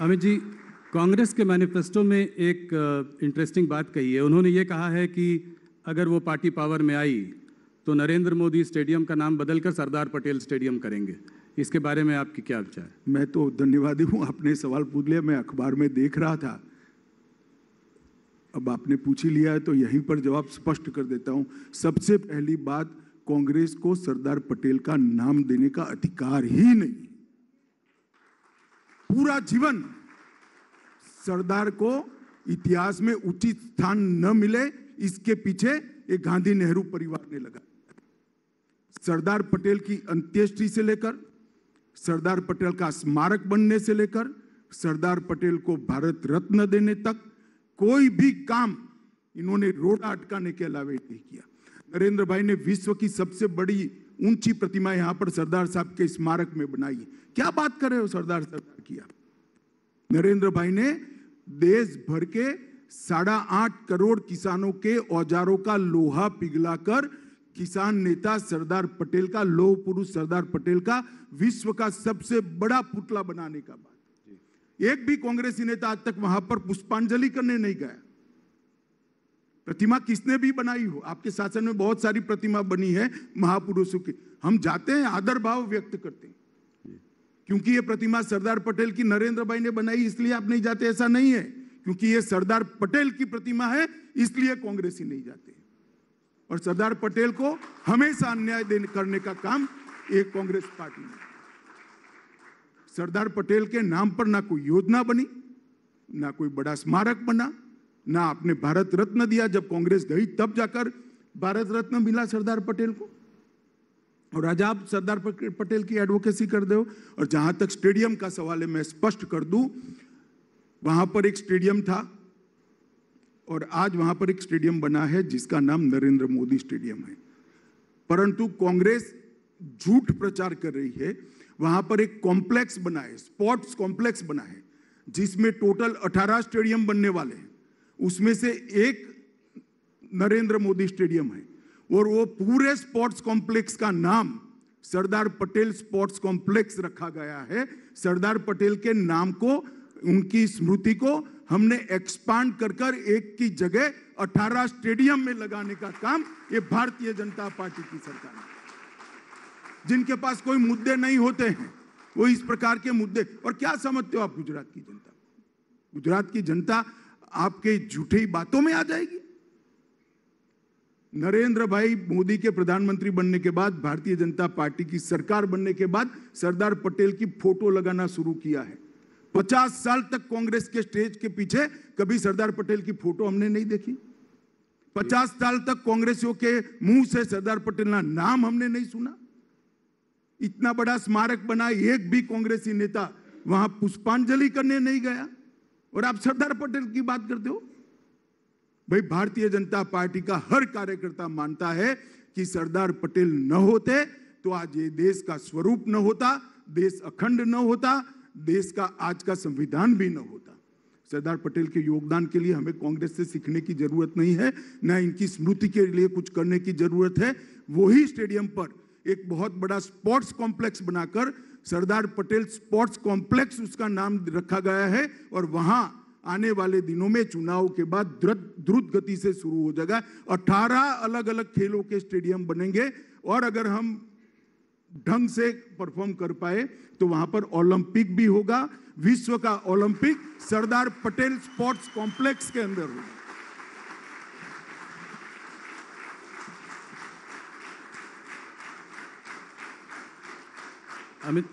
अमित जी कांग्रेस के मैनिफेस्टो में एक इंटरेस्टिंग uh, बात कही है उन्होंने ये कहा है कि अगर वो पार्टी पावर में आई तो नरेंद्र मोदी स्टेडियम का नाम बदलकर सरदार पटेल स्टेडियम करेंगे इसके बारे में आपकी क्या विचार मैं तो धन्यवादी हूँ आपने सवाल पूछ लिया मैं अखबार में देख रहा था अब आपने पूछ ही लिया है तो यहीं पर जवाब स्पष्ट कर देता हूँ सबसे पहली बात कांग्रेस को सरदार पटेल का नाम देने का अधिकार ही नहीं पूरा जीवन सरदार को इतिहास में उचित स्थान न मिले इसके पीछे एक गांधी नेहरू परिवार ने लगा सरदार पटेल की अंत्येष्टि से लेकर सरदार पटेल का स्मारक बनने से लेकर सरदार पटेल को भारत रत्न देने तक कोई भी काम इन्होंने रोड अटकाने के अलावा नहीं किया नरेंद्र भाई ने विश्व की सबसे बड़ी ऊंची प्रतिमा यहां पर सरदार साहब के स्मारक में बनाई क्या बात कर रहे हो सरदार सरदार किया नरेंद्र भाई ने देश भर के साढ़ा आठ करोड़ किसानों के औजारों का लोहा पिघलाकर किसान नेता सरदार पटेल का लोह पुरुष सरदार पटेल का विश्व का सबसे बड़ा पुतला बनाने का बात एक भी कांग्रेसी नेता आज तक वहां पर पुष्पांजलि करने नहीं गया प्रतिमा किसने भी बनाई हो आपके शासन में बहुत सारी प्रतिमा बनी है महापुरुषों की हम जाते हैं आदर भाव व्यक्त करते हैं क्योंकि ये प्रतिमा सरदार पटेल की नरेंद्र भाई ने बनाई इसलिए आप नहीं जाते ऐसा नहीं है क्योंकि ये सरदार पटेल की प्रतिमा है इसलिए कांग्रेसी नहीं जाते और सरदार पटेल को हमेशा अन्याय देने करने का काम एक कांग्रेस पार्टी ने सरदार पटेल के नाम पर ना कोई योजना बनी ना कोई बड़ा स्मारक बना ना आपने भारत रत्न दिया जब कांग्रेस गई तब जाकर भारत रत्न मिला सरदार पटेल को और आज आप सरदार पटेल की एडवोकेसी कर दो और जहां तक स्टेडियम का सवाल है मैं स्पष्ट कर दूं वहां पर एक स्टेडियम था और आज वहां पर एक स्टेडियम बना है जिसका नाम नरेंद्र मोदी स्टेडियम है परंतु कांग्रेस झूठ प्रचार कर रही है वहां पर एक कॉम्प्लेक्स बना है स्पोर्ट्स कॉम्प्लेक्स बना है जिसमें टोटल 18 स्टेडियम बनने वाले हैं उसमें से एक नरेंद्र मोदी स्टेडियम है और वो पूरे स्पोर्ट्स कॉम्प्लेक्स का नाम सरदार पटेल स्पोर्ट्स कॉम्प्लेक्स रखा गया है सरदार पटेल के नाम को उनकी स्मृति को हमने एक्सपांड कर कर एक की जगह 18 स्टेडियम में लगाने का काम ये भारतीय जनता पार्टी की सरकार जिनके पास कोई मुद्दे नहीं होते हैं वो इस प्रकार के मुद्दे और क्या समझते हो आप गुजरात की जनता गुजरात की जनता आपके झूठी बातों में आ जाएगी नरेंद्र भाई मोदी के प्रधानमंत्री बनने के बाद भारतीय जनता पार्टी की सरकार बनने के बाद सरदार पटेल की फोटो लगाना शुरू किया है पचास साल तक कांग्रेस के स्टेज के पीछे कभी सरदार पटेल की फोटो हमने नहीं देखी पचास साल तक कांग्रेसियों के मुंह से सरदार पटेल का नाम हमने नहीं सुना इतना बड़ा स्मारक बना एक भी कांग्रेसी नेता वहां पुष्पांजलि करने नहीं गया और आप सरदार पटेल की बात करते हो भाई भारतीय जनता पार्टी का हर कार्यकर्ता मानता है कि सरदार पटेल न होते तो आज ये देश का स्वरूप न होता देश अखंड न होता देश का आज का संविधान भी न होता सरदार पटेल के योगदान के लिए हमें कांग्रेस से सीखने की जरूरत नहीं है ना इनकी स्मृति के लिए कुछ करने की जरूरत है वही स्टेडियम पर एक बहुत बड़ा स्पोर्ट्स कॉम्प्लेक्स बनाकर सरदार पटेल स्पोर्ट्स कॉम्प्लेक्स उसका नाम रखा गया है और वहां आने वाले दिनों में चुनाव के बाद द्रुत गति से शुरू हो जाएगा अठारह अलग अलग खेलों के स्टेडियम बनेंगे और अगर हम ढंग से परफॉर्म कर पाए तो वहां पर ओलंपिक भी होगा विश्व का Olympic Sardar Patel sports complex के अंदर होगा Amen.